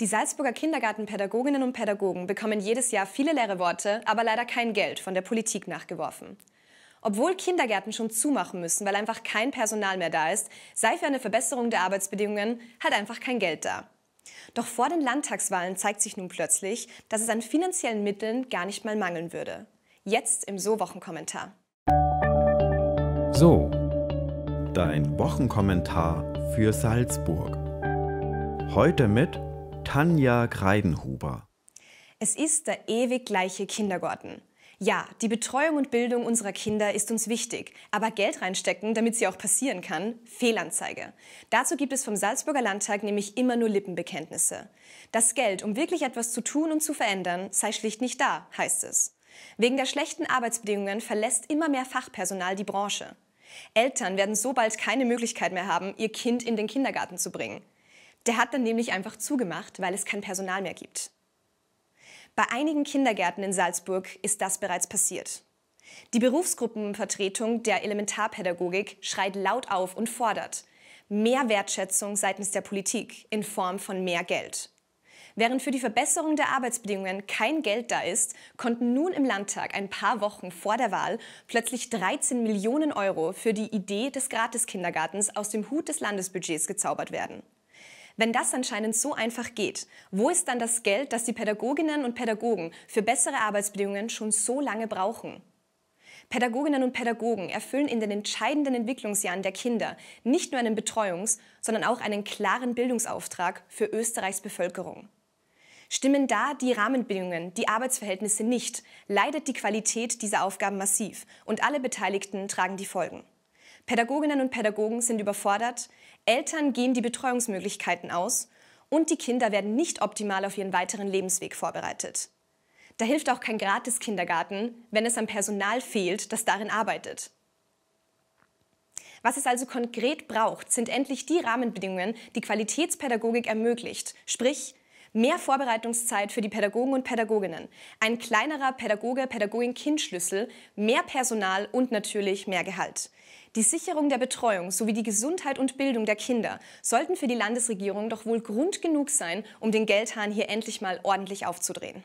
Die Salzburger Kindergartenpädagoginnen und Pädagogen bekommen jedes Jahr viele leere Worte, aber leider kein Geld von der Politik nachgeworfen. Obwohl Kindergärten schon zumachen müssen, weil einfach kein Personal mehr da ist, sei für eine Verbesserung der Arbeitsbedingungen halt einfach kein Geld da. Doch vor den Landtagswahlen zeigt sich nun plötzlich, dass es an finanziellen Mitteln gar nicht mal mangeln würde. Jetzt im So-Wochenkommentar. So, dein Wochenkommentar für Salzburg. Heute mit Tanja Greidenhuber. Es ist der ewig gleiche Kindergarten. Ja, die Betreuung und Bildung unserer Kinder ist uns wichtig, aber Geld reinstecken, damit sie auch passieren kann, Fehlanzeige. Dazu gibt es vom Salzburger Landtag nämlich immer nur Lippenbekenntnisse. Das Geld, um wirklich etwas zu tun und zu verändern, sei schlicht nicht da, heißt es. Wegen der schlechten Arbeitsbedingungen verlässt immer mehr Fachpersonal die Branche. Eltern werden so bald keine Möglichkeit mehr haben, ihr Kind in den Kindergarten zu bringen. Der hat dann nämlich einfach zugemacht, weil es kein Personal mehr gibt. Bei einigen Kindergärten in Salzburg ist das bereits passiert. Die Berufsgruppenvertretung der Elementarpädagogik schreit laut auf und fordert mehr Wertschätzung seitens der Politik in Form von mehr Geld. Während für die Verbesserung der Arbeitsbedingungen kein Geld da ist, konnten nun im Landtag ein paar Wochen vor der Wahl plötzlich 13 Millionen Euro für die Idee des Gratiskindergartens aus dem Hut des Landesbudgets gezaubert werden. Wenn das anscheinend so einfach geht, wo ist dann das Geld, das die Pädagoginnen und Pädagogen für bessere Arbeitsbedingungen schon so lange brauchen? Pädagoginnen und Pädagogen erfüllen in den entscheidenden Entwicklungsjahren der Kinder nicht nur einen Betreuungs-, sondern auch einen klaren Bildungsauftrag für Österreichs Bevölkerung. Stimmen da die Rahmenbedingungen, die Arbeitsverhältnisse nicht, leidet die Qualität dieser Aufgaben massiv und alle Beteiligten tragen die Folgen. Pädagoginnen und Pädagogen sind überfordert, Eltern gehen die Betreuungsmöglichkeiten aus und die Kinder werden nicht optimal auf ihren weiteren Lebensweg vorbereitet. Da hilft auch kein Gratis-Kindergarten, wenn es am Personal fehlt, das darin arbeitet. Was es also konkret braucht, sind endlich die Rahmenbedingungen, die Qualitätspädagogik ermöglicht, sprich mehr Vorbereitungszeit für die Pädagogen und Pädagoginnen, ein kleinerer Pädagoge-Pädagogin-Kind-Schlüssel, mehr Personal und natürlich mehr Gehalt. Die Sicherung der Betreuung sowie die Gesundheit und Bildung der Kinder sollten für die Landesregierung doch wohl Grund genug sein, um den Geldhahn hier endlich mal ordentlich aufzudrehen.